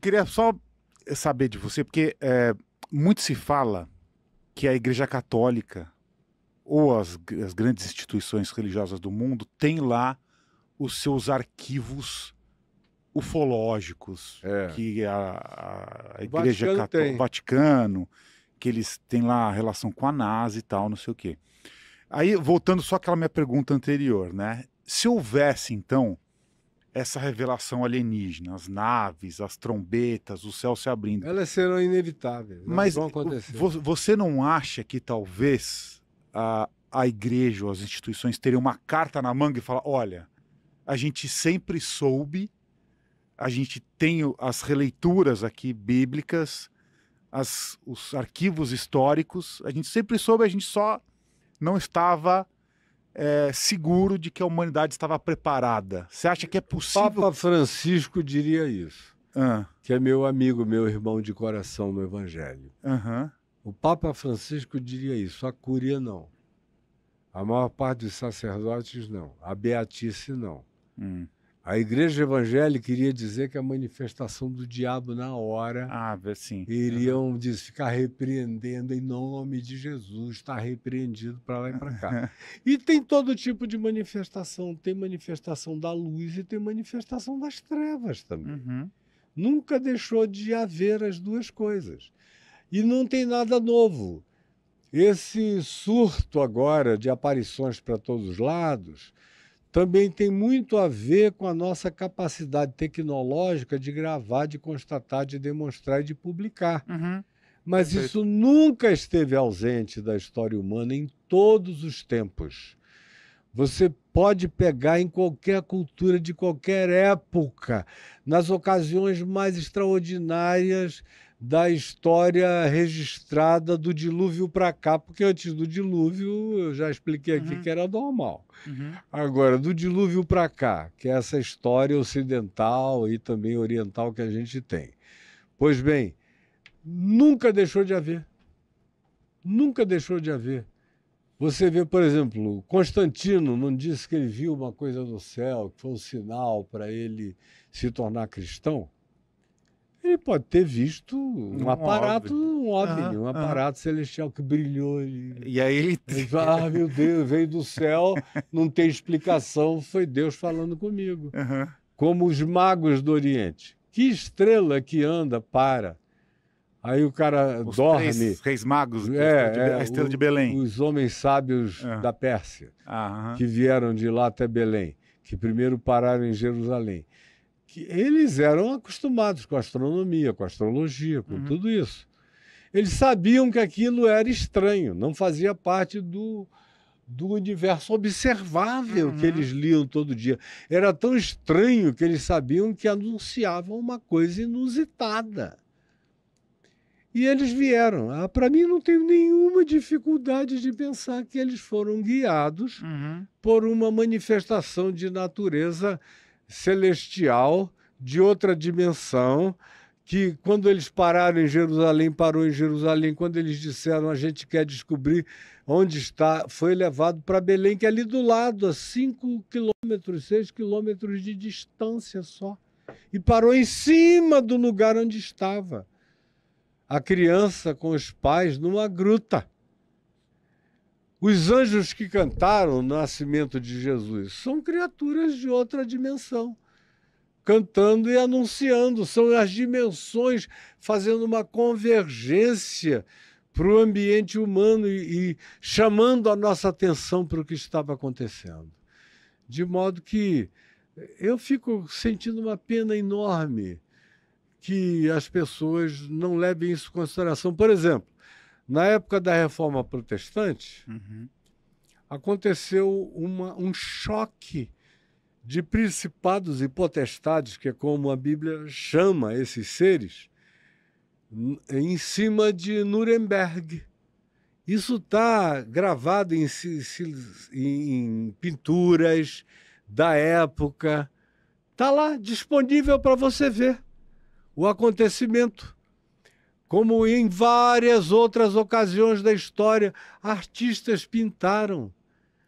queria só saber de você, porque é, muito se fala que a Igreja Católica ou as, as grandes instituições religiosas do mundo têm lá os seus arquivos ufológicos é. que a, a Igreja Católica, o Vaticano, que eles têm lá a relação com a NASA e tal, não sei o quê. Aí, voltando só àquela minha pergunta anterior, né? Se houvesse, então, essa revelação alienígena, as naves, as trombetas, o céu se abrindo. Elas serão inevitáveis, mas vão acontecer. Você não acha que talvez a, a igreja ou as instituições teriam uma carta na manga e falar, olha, a gente sempre soube, a gente tem as releituras aqui bíblicas, as, os arquivos históricos, a gente sempre soube, a gente só não estava é, seguro de que a humanidade estava preparada? Você acha que é possível? Papa Francisco diria isso, ah. que é meu amigo, meu irmão de coração no Evangelho. Uhum. O Papa Francisco diria isso, a curia não. A maior parte dos sacerdotes não, a beatice não. Hum. A igreja evangélica queria dizer que a manifestação do diabo na hora ah, sim. iriam uhum. diz, ficar repreendendo em nome de Jesus, está repreendido para lá e para cá. e tem todo tipo de manifestação, tem manifestação da luz e tem manifestação das trevas também. Uhum. Nunca deixou de haver as duas coisas. E não tem nada novo. Esse surto agora de aparições para todos os lados também tem muito a ver com a nossa capacidade tecnológica de gravar, de constatar, de demonstrar e de publicar. Uhum. Mas Perfeito. isso nunca esteve ausente da história humana em todos os tempos. Você pode pegar em qualquer cultura de qualquer época, nas ocasiões mais extraordinárias, da história registrada do dilúvio para cá, porque antes do dilúvio eu já expliquei aqui uhum. que era normal. Uhum. Agora, do dilúvio para cá, que é essa história ocidental e também oriental que a gente tem. Pois bem, nunca deixou de haver. Nunca deixou de haver. Você vê, por exemplo, Constantino não disse que ele viu uma coisa no céu, que foi um sinal para ele se tornar cristão? Ele pode ter visto um, um aparato, óbvio. um óbvio, ah, um ah. aparato ah. celestial que brilhou. E, e aí ele... ele fala, ah, meu Deus, veio do céu, não tem explicação, foi Deus falando comigo. Uhum. Como os magos do Oriente. Que estrela que anda para? Aí o cara os dorme. Três reis magos, é, é, a estrela o, de Belém. Os homens sábios uhum. da Pérsia, uhum. que vieram de lá até Belém, que primeiro pararam em Jerusalém que eles eram acostumados com astronomia, com astrologia, com uhum. tudo isso. Eles sabiam que aquilo era estranho, não fazia parte do, do universo observável uhum. que eles liam todo dia. Era tão estranho que eles sabiam que anunciavam uma coisa inusitada. E eles vieram. Ah, Para mim, não tenho nenhuma dificuldade de pensar que eles foram guiados uhum. por uma manifestação de natureza celestial de outra dimensão que quando eles pararam em Jerusalém, parou em Jerusalém, quando eles disseram a gente quer descobrir onde está, foi levado para Belém, que é ali do lado, a 5 quilômetros, 6 quilômetros de distância só. E parou em cima do lugar onde estava. A criança com os pais numa gruta. Os anjos que cantaram o nascimento de Jesus são criaturas de outra dimensão, cantando e anunciando, são as dimensões fazendo uma convergência para o ambiente humano e, e chamando a nossa atenção para o que estava acontecendo. De modo que eh, eu fico sentindo uma pena enorme que as pessoas não levem isso em consideração. Por exemplo, na época da reforma protestante, uhum. aconteceu uma, um choque de principados e potestades, que é como a Bíblia chama esses seres, em cima de Nuremberg. Isso está gravado em, em, pinturas da época. Está lá disponível para você ver o acontecimento. Como em várias outras ocasiões da história, artistas pintaram.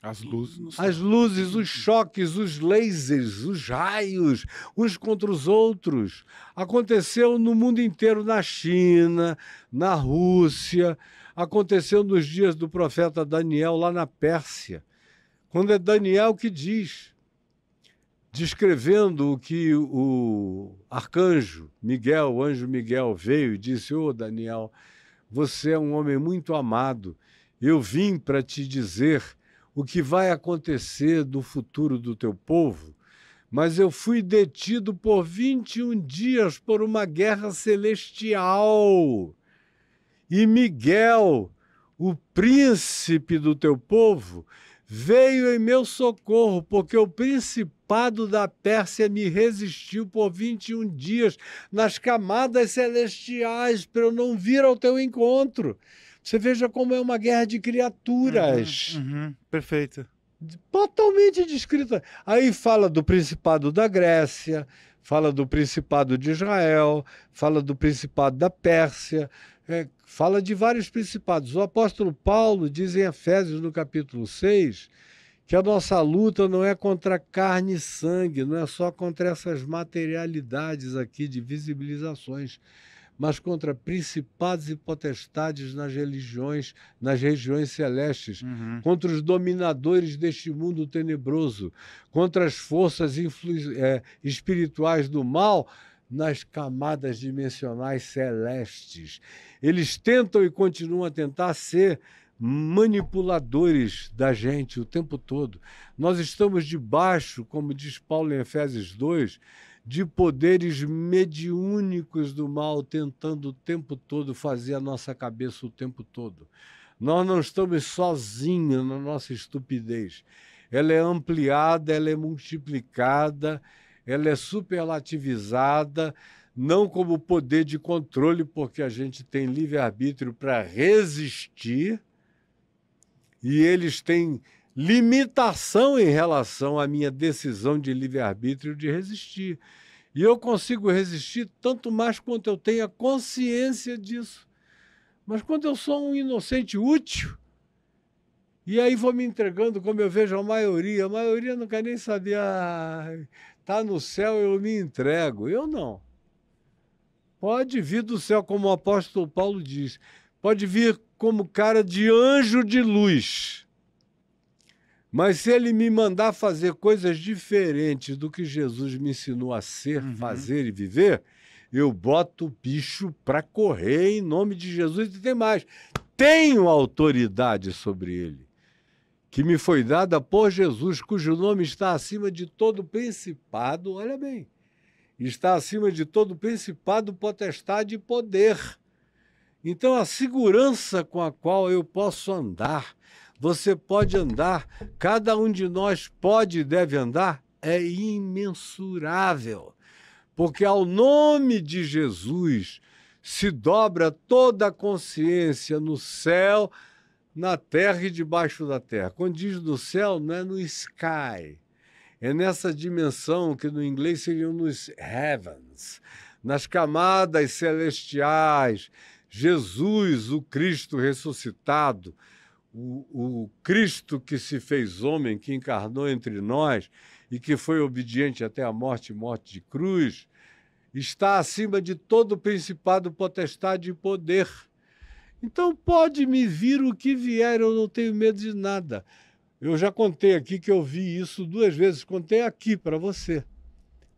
As luzes. As luzes, os choques, os lasers, os raios, uns contra os outros. Aconteceu no mundo inteiro, na China, na Rússia, aconteceu nos dias do profeta Daniel, lá na Pérsia. Quando é Daniel que diz: descrevendo o que o arcanjo Miguel, o anjo Miguel, veio e disse: Ô oh, Daniel, você é um homem muito amado. Eu vim para te dizer o que vai acontecer do futuro do teu povo, mas eu fui detido por 21 dias por uma guerra celestial. E Miguel, o príncipe do teu povo, veio em meu socorro, porque o principado da Pérsia me resistiu por 21 dias nas camadas celestiais para eu não vir ao teu encontro. Você veja como é uma guerra de criaturas. Uhum, uhum, perfeito. Totalmente descrita. Aí fala do principado da Grécia, fala do principado de Israel, fala do principado da Pérsia, é, fala de vários principados. O apóstolo Paulo diz em Efésios, no capítulo 6, que a nossa luta não é contra carne e sangue, não é só contra essas materialidades aqui de visibilizações, mas contra principados e potestades nas religiões, nas regiões celestes, uhum. contra os dominadores deste mundo tenebroso, contra as forças é, espirituais do mal nas camadas dimensionais celestes. Eles tentam e continuam a tentar ser manipuladores da gente o tempo todo. Nós estamos debaixo, como diz Paulo em Efésios 2, de poderes mediúnicos do mal tentando o tempo todo fazer a nossa cabeça o tempo todo. Nós não estamos sozinhos na nossa estupidez. Ela é ampliada, ela é multiplicada, ela é superlativizada, não como poder de controle, porque a gente tem livre-arbítrio para resistir, e eles têm limitação em relação à minha decisão de livre-arbítrio de resistir. E eu consigo resistir tanto mais quanto eu tenha consciência disso. Mas quando eu sou um inocente útil, e aí vou me entregando, como eu vejo a maioria, a maioria não quer nem saber. Ah, Está no céu, eu me entrego. Eu não. Pode vir do céu, como o apóstolo Paulo diz. Pode vir como cara de anjo de luz. Mas se ele me mandar fazer coisas diferentes do que Jesus me ensinou a ser, uhum. fazer e viver, eu boto o bicho para correr em nome de Jesus e tem mais. Tenho autoridade sobre ele que me foi dada por Jesus, cujo nome está acima de todo principado, olha bem, está acima de todo principado, potestade e poder. Então, a segurança com a qual eu posso andar, você pode andar, cada um de nós pode e deve andar, é imensurável. Porque ao nome de Jesus se dobra toda a consciência no céu, na terra e debaixo da terra. Quando diz do céu, não é no sky. É nessa dimensão que no inglês seriam nos heavens, nas camadas celestiais. Jesus, o Cristo ressuscitado, o, o Cristo que se fez homem, que encarnou entre nós e que foi obediente até a morte morte de cruz, está acima de todo principado, potestade e poder. Então pode me vir o que vier, eu não tenho medo de nada. Eu já contei aqui que eu vi isso duas vezes, contei aqui para você,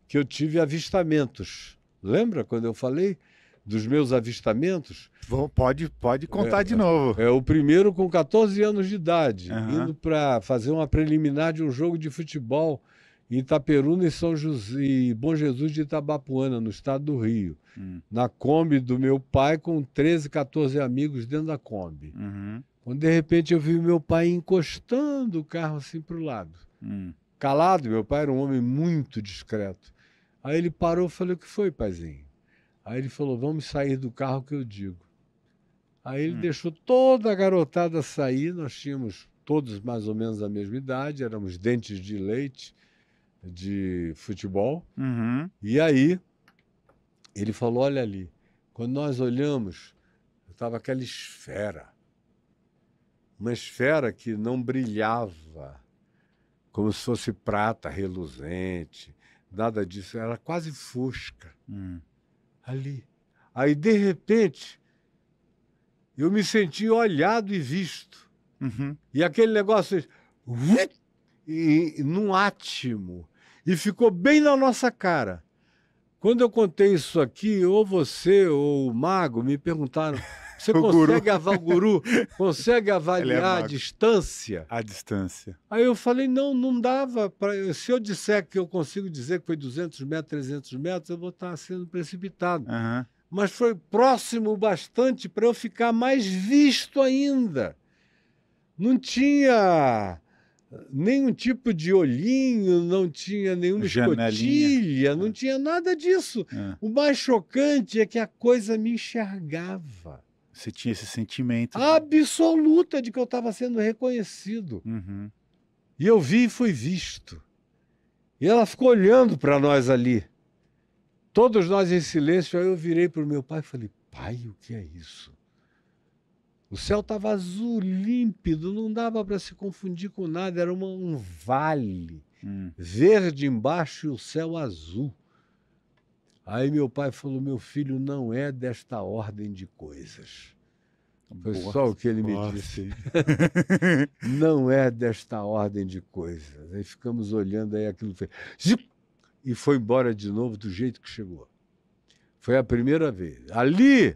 que eu tive avistamentos. Lembra quando eu falei dos meus avistamentos? Bom, pode, pode contar é, de novo. É, é o primeiro com 14 anos de idade, uhum. indo para fazer uma preliminar de um jogo de futebol Itaperuna e São José, e Bom Jesus de Itabapuana, no estado do Rio. Hum. Na Kombi do meu pai, com 13, 14 amigos dentro da Kombi. Uhum. Quando de repente eu vi meu pai encostando o carro assim para o lado. Hum. Calado, meu pai era um homem muito discreto. Aí ele parou e falou: O que foi, paizinho? Aí ele falou: Vamos sair do carro que eu digo. Aí ele hum. deixou toda a garotada sair, nós tínhamos todos mais ou menos a mesma idade, éramos dentes de leite de futebol. Uhum. E aí ele falou: Olha ali, quando nós olhamos, estava aquela esfera. Uma esfera que não brilhava, como se fosse prata reluzente, nada disso, era quase fosca. Hum. Ali. Aí, de repente, eu me senti olhado e visto. Uhum. E aquele negócio, e, e num átimo, e ficou bem na nossa cara. Quando eu contei isso aqui, ou você ou o Mago me perguntaram: você consegue, aval, guru, consegue é avaliar é a distância? A distância. Aí eu falei: não, não dava. Pra... Se eu disser que eu consigo dizer que foi 200 metros, 300 metros, eu vou estar sendo precipitado. Uhum. Mas foi próximo bastante para eu ficar mais visto ainda. Não tinha nenhum tipo de olhinho, não tinha nenhuma Janelinha. escotilha, não ah. tinha nada disso. É. O mais chocante é que a coisa me enxergava. Você tinha esse sentimento. Absoluta de que eu estava sendo reconhecido. Uhum. E eu vi e fui visto. E ela ficou olhando para nós ali. Todos nós em silêncio. Aí eu virei para o meu pai e falei: pai, o que é isso? O céu estava azul, límpido, não dava para se confundir com nada, era uma, um vale, hum. verde embaixo e o céu azul. Aí meu pai falou: meu filho não é desta ordem de coisas. Foi boa, só o que ele boa. me disse. não é desta ordem de coisas. Aí ficamos olhando aí aquilo fez. E foi embora de novo do jeito que chegou. Foi a primeira vez. Ali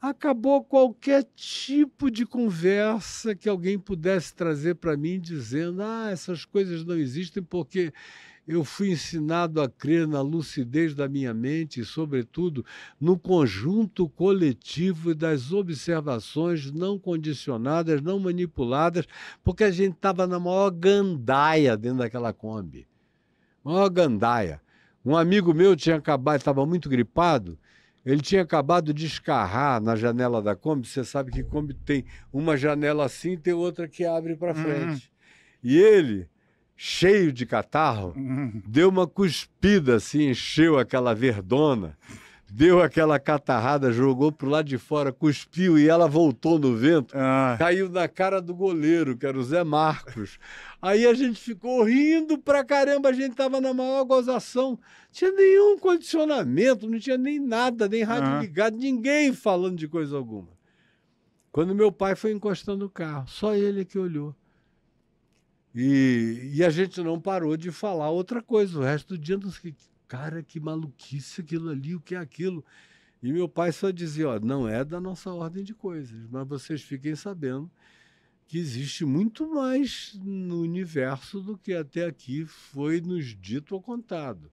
acabou qualquer tipo de conversa que alguém pudesse trazer para mim dizendo: ah, essas coisas não existem porque eu fui ensinado a crer na lucidez da minha mente e, sobretudo, no conjunto coletivo das observações não condicionadas, não manipuladas, porque a gente estava na maior gandaia dentro daquela Kombi. Maior gandaia. Um amigo meu tinha acabado, estava muito gripado, ele tinha acabado de escarrar na janela da Kombi. Você sabe que Kombi tem uma janela assim e tem outra que abre para uhum. frente. Uhum. E ele, cheio de catarro, uhum. deu uma cuspida assim, encheu aquela verdona deu aquela catarrada, jogou pro lado de fora, cuspiu e ela voltou no vento, ah. caiu na cara do goleiro, que era o Zé Marcos. Aí a gente ficou rindo pra caramba, a gente tava na maior gozação. Não tinha nenhum condicionamento, não tinha nem nada, nem rádio ah. ligado, ninguém falando de coisa alguma. Quando meu pai foi encostando o carro, só ele que olhou. E, e a gente não parou de falar outra coisa. O resto do dia, não sei cara, que maluquice aquilo ali, o que é aquilo? E meu pai só dizia, ó, não é da nossa ordem de coisas, mas vocês fiquem sabendo que existe muito mais no universo do que até aqui foi nos dito ou contado.